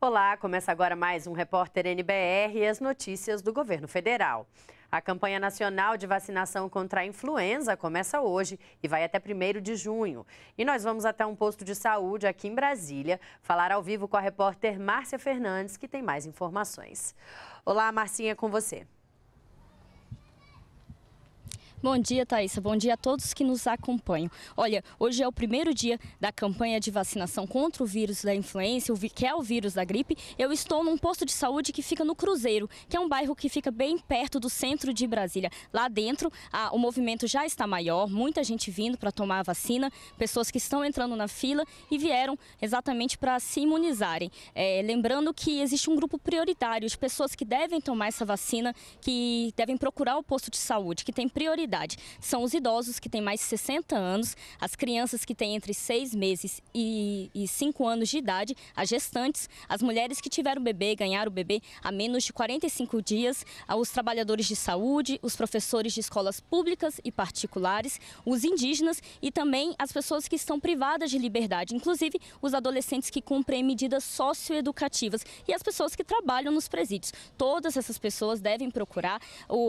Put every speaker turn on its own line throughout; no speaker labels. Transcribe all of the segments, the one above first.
Olá, começa agora mais um Repórter NBR e as notícias do governo federal. A campanha nacional de vacinação contra a influenza começa hoje e vai até 1 de junho. E nós vamos até um posto de saúde aqui em Brasília falar ao vivo com a repórter Márcia Fernandes, que tem mais informações. Olá, Marcinha, com você.
Bom dia, Thaisa. Bom dia a todos que nos acompanham. Olha, hoje é o primeiro dia da campanha de vacinação contra o vírus da influenza, que é o vírus da gripe. Eu estou num posto de saúde que fica no Cruzeiro, que é um bairro que fica bem perto do centro de Brasília. Lá dentro, a, o movimento já está maior, muita gente vindo para tomar a vacina, pessoas que estão entrando na fila e vieram exatamente para se imunizarem. É, lembrando que existe um grupo prioritário de pessoas que devem tomar essa vacina, que devem procurar o posto de saúde, que tem prioridade idade. São os idosos que têm mais de 60 anos, as crianças que têm entre 6 meses e, 5 anos de idade, as gestantes, as mulheres que tiveram bebê, ganharam o bebê há menos de 45 dias, ah, os trabalhadores de saúde, os professores de escolas públicas e particulares, os indígenas e também as pessoas que estão privadas de liberdade, inclusive os adolescentes que cumprem medidas socioeducativas e as pessoas que trabalham nos presídios. Todas essas pessoas devem procurar.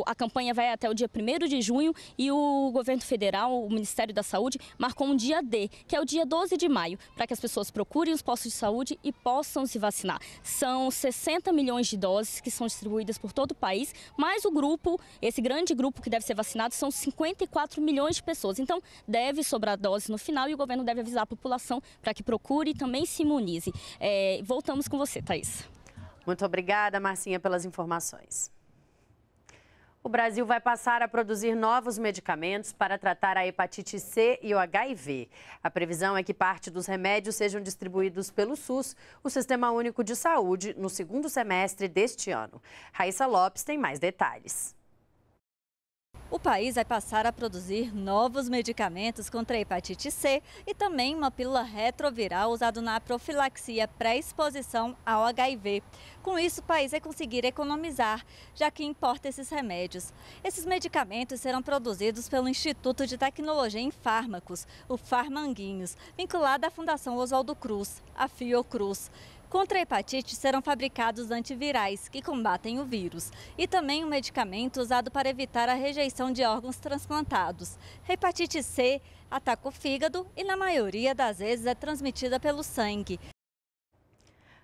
A campanha vai até o dia 1 de junho junho e o governo federal, o Ministério da Saúde, marcou um dia D, que é o dia 12 de maio, para que as pessoas procurem os postos de saúde e possam se vacinar. São 60 milhões de doses que são distribuídas por todo o país, mas o grupo, esse grande grupo que deve ser vacinado, são 54 milhões de pessoas. Então, deve sobrar dose no final e o governo deve avisar a
população para que procure e também se imunize. É, voltamos com você, Thaís. Muito obrigada, Marcinha, pelas informações o Brasil vai passar a produzir novos medicamentos para tratar a hepatite C e o HIV. A previsão é que parte dos remédios sejam distribuídos pelo SUS, o Sistema Único de Saúde, no segundo semestre deste ano. Raíssa Lopes tem mais detalhes.
O país vai passar a produzir novos medicamentos contra a hepatite C e também uma pílula retroviral usada na profilaxia pré-exposição ao HIV. Com isso, o país vai conseguir economizar, já que importa esses remédios. Esses medicamentos serão produzidos pelo Instituto de Tecnologia em Fármacos, o Farmanguinhos, vinculado à Fundação Oswaldo Cruz, a Fiocruz. Contra a hepatite serão fabricados antivirais que combatem o vírus e também um medicamento usado para evitar a rejeição de órgãos transplantados. hepatite C ataca o fígado e, na maioria
das vezes, é transmitida pelo sangue.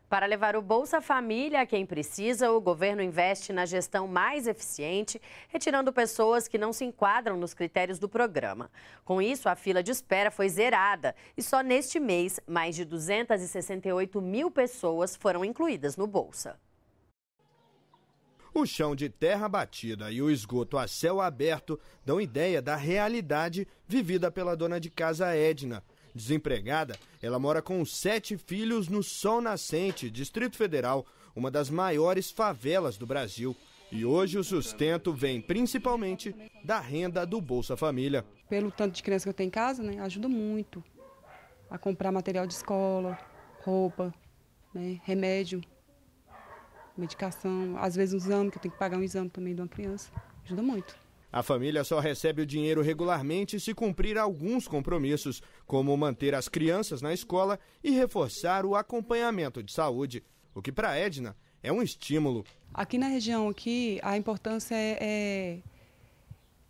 Para levar o Bolsa Família a quem precisa, o governo investe na gestão mais eficiente, retirando pessoas que não se enquadram nos critérios do programa. Com isso, a fila de espera foi zerada e só neste mês, mais de 268 mil pessoas foram incluídas no Bolsa.
O chão de terra batida e o esgoto a céu aberto dão ideia da realidade vivida pela dona de casa Edna, Desempregada, ela mora com sete filhos no Sol Nascente, Distrito Federal, uma das maiores favelas do Brasil. E hoje o sustento vem principalmente da renda do Bolsa Família.
Pelo tanto de criança que eu tenho em casa, né, ajuda muito a comprar material de escola, roupa, né, remédio, medicação. Às vezes um exame, que eu tenho que pagar um exame também de uma criança. Ajuda muito.
A família só recebe o dinheiro regularmente se cumprir alguns compromissos, como manter as crianças na escola e reforçar o acompanhamento de saúde, o que para Edna é um estímulo.
Aqui na região aqui, a importância é, é,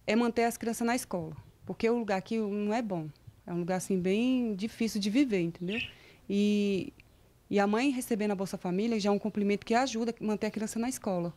é manter as crianças na escola, porque o lugar aqui não é bom. É um lugar assim bem difícil de viver, entendeu? E, e a mãe recebendo a Bolsa Família já é um cumprimento que ajuda a manter a criança na escola.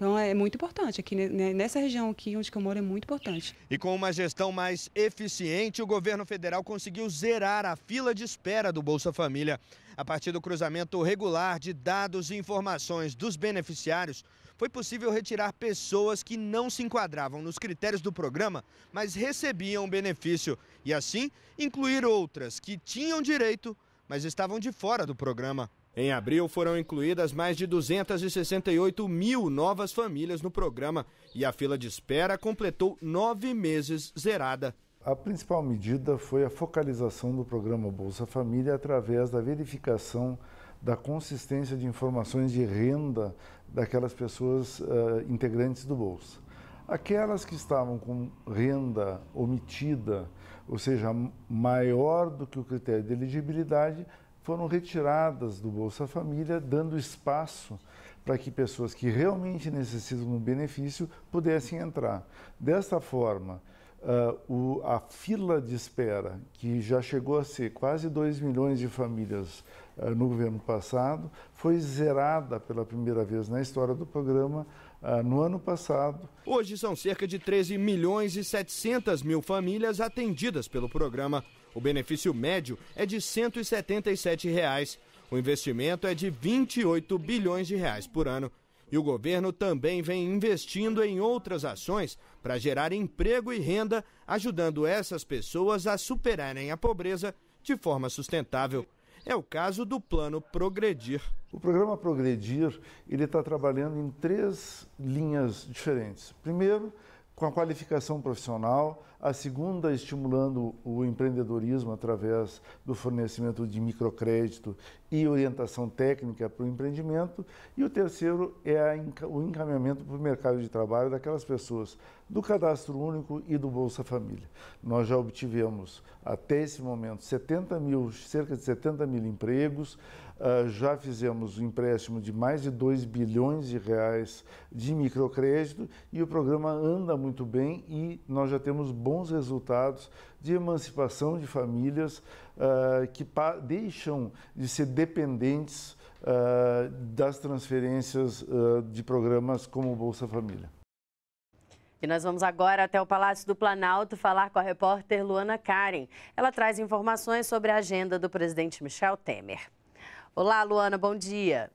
Então é muito importante, aqui nessa região aqui onde eu moro é muito importante.
E com uma gestão mais eficiente, o governo federal conseguiu zerar a fila de espera do Bolsa Família. A partir do cruzamento regular de dados e informações dos beneficiários, foi possível retirar pessoas que não se enquadravam nos critérios do programa, mas recebiam benefício e assim incluir outras que tinham direito, mas estavam de fora do programa. Em abril foram incluídas mais de 268 mil novas famílias no programa e a fila de espera completou nove meses zerada.
A principal medida foi a focalização do programa Bolsa Família através da verificação da consistência de informações de renda daquelas pessoas uh, integrantes do Bolsa. Aquelas que estavam com renda omitida, ou seja, maior do que o critério de elegibilidade, foram retiradas do Bolsa Família, dando espaço para que pessoas que realmente necessitam do benefício pudessem entrar. Desta forma, Uh, o, a fila de espera, que já chegou a ser quase 2 milhões de famílias uh, no governo passado, foi zerada pela primeira vez na história do programa uh, no ano passado.
Hoje são cerca de 13 milhões e 700 mil famílias atendidas pelo programa, o benefício médio é de R$ 177. Reais. O investimento é de 28 bilhões de reais por ano. E o governo também vem investindo em outras ações para gerar emprego e renda, ajudando essas pessoas a superarem a pobreza de forma sustentável. É o caso do Plano Progredir.
O programa Progredir ele está trabalhando em três linhas diferentes. Primeiro, com a qualificação profissional, a segunda estimulando o empreendedorismo através do fornecimento de microcrédito e orientação técnica para o empreendimento, e o terceiro é a, o encaminhamento para o mercado de trabalho daquelas pessoas do Cadastro Único e do Bolsa Família. Nós já obtivemos até esse momento 70 mil, cerca de 70 mil empregos, ah, já fizemos um empréstimo de mais de 2 bilhões de reais de microcrédito e o programa anda muito bem e nós já temos bons resultados de emancipação de famílias ah, que deixam de ser dependentes ah, das transferências de programas como o Bolsa Família.
E nós vamos agora até o Palácio do Planalto falar com a repórter Luana Karen. Ela traz informações sobre a agenda do presidente Michel Temer. Olá, Luana, bom dia.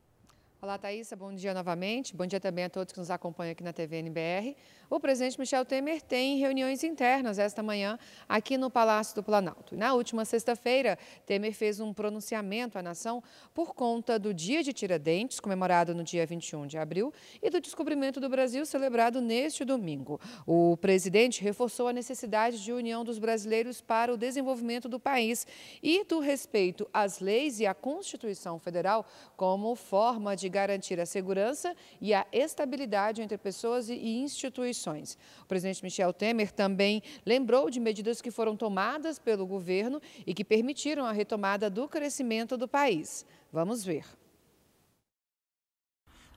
Olá, Thaisa, bom dia novamente. Bom dia também a todos que nos acompanham aqui na TV NBR. O presidente Michel Temer tem reuniões internas esta manhã aqui no Palácio do Planalto. Na última sexta-feira, Temer fez um pronunciamento à nação por conta do Dia de Tiradentes, comemorado no dia 21 de abril, e do descobrimento do Brasil, celebrado neste domingo. O presidente reforçou a necessidade de união dos brasileiros para o desenvolvimento do país e do respeito às leis e à Constituição Federal como forma de garantir a segurança e a estabilidade entre pessoas e instituições. O presidente Michel Temer também lembrou de medidas que foram tomadas pelo governo e que permitiram a retomada do crescimento do país. Vamos ver.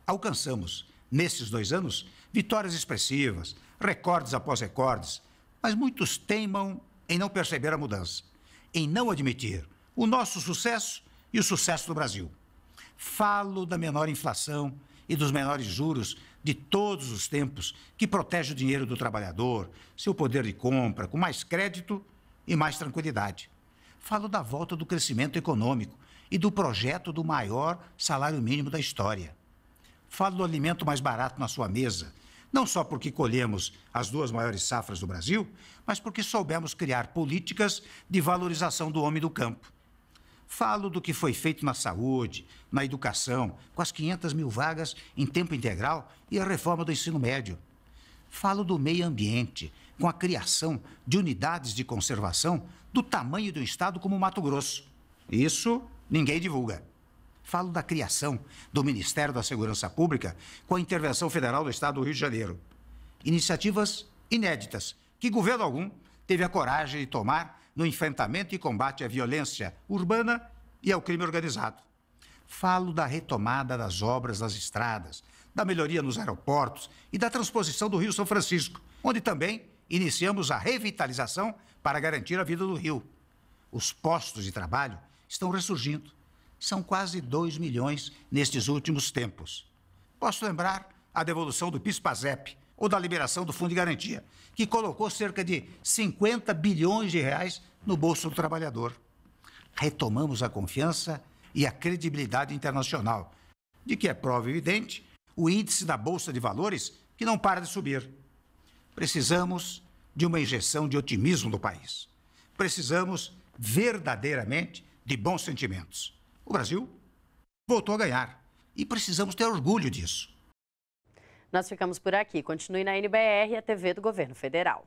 Alcançamos, nesses dois anos, vitórias expressivas, recordes após recordes, mas muitos teimam em não perceber a mudança, em não admitir o nosso sucesso e o sucesso do Brasil. Falo da menor inflação e dos menores juros de todos os tempos, que protege o dinheiro do trabalhador, seu poder de compra, com mais crédito e mais tranquilidade. Falo da volta do crescimento econômico e do projeto do maior salário mínimo da história. Falo do alimento mais barato na sua mesa, não só porque colhemos as duas maiores safras do Brasil, mas porque soubemos criar políticas de valorização do homem do campo Falo do que foi feito na saúde, na educação, com as 500 mil vagas em tempo integral e a reforma do ensino médio. Falo do meio ambiente, com a criação de unidades de conservação do tamanho de um estado como Mato Grosso. Isso ninguém divulga. Falo da criação do Ministério da Segurança Pública com a intervenção federal do estado do Rio de Janeiro. Iniciativas inéditas que governo algum teve a coragem de tomar no enfrentamento e combate à violência urbana e ao crime organizado. Falo da retomada das obras das estradas, da melhoria nos aeroportos e da transposição do Rio São Francisco, onde também iniciamos a revitalização para garantir a vida do rio. Os postos de trabalho estão ressurgindo. São quase 2 milhões nestes últimos tempos. Posso lembrar a devolução do PIS-PASEP, ou da liberação do Fundo de Garantia, que colocou cerca de 50 bilhões de reais no bolso do trabalhador. Retomamos a confiança e a credibilidade internacional, de que é prova evidente o índice da Bolsa de Valores, que não para de subir. Precisamos de uma injeção de otimismo no país. Precisamos verdadeiramente de bons sentimentos. O Brasil voltou a ganhar e precisamos ter orgulho disso.
Nós ficamos por aqui. Continue na NBR, a TV do Governo Federal.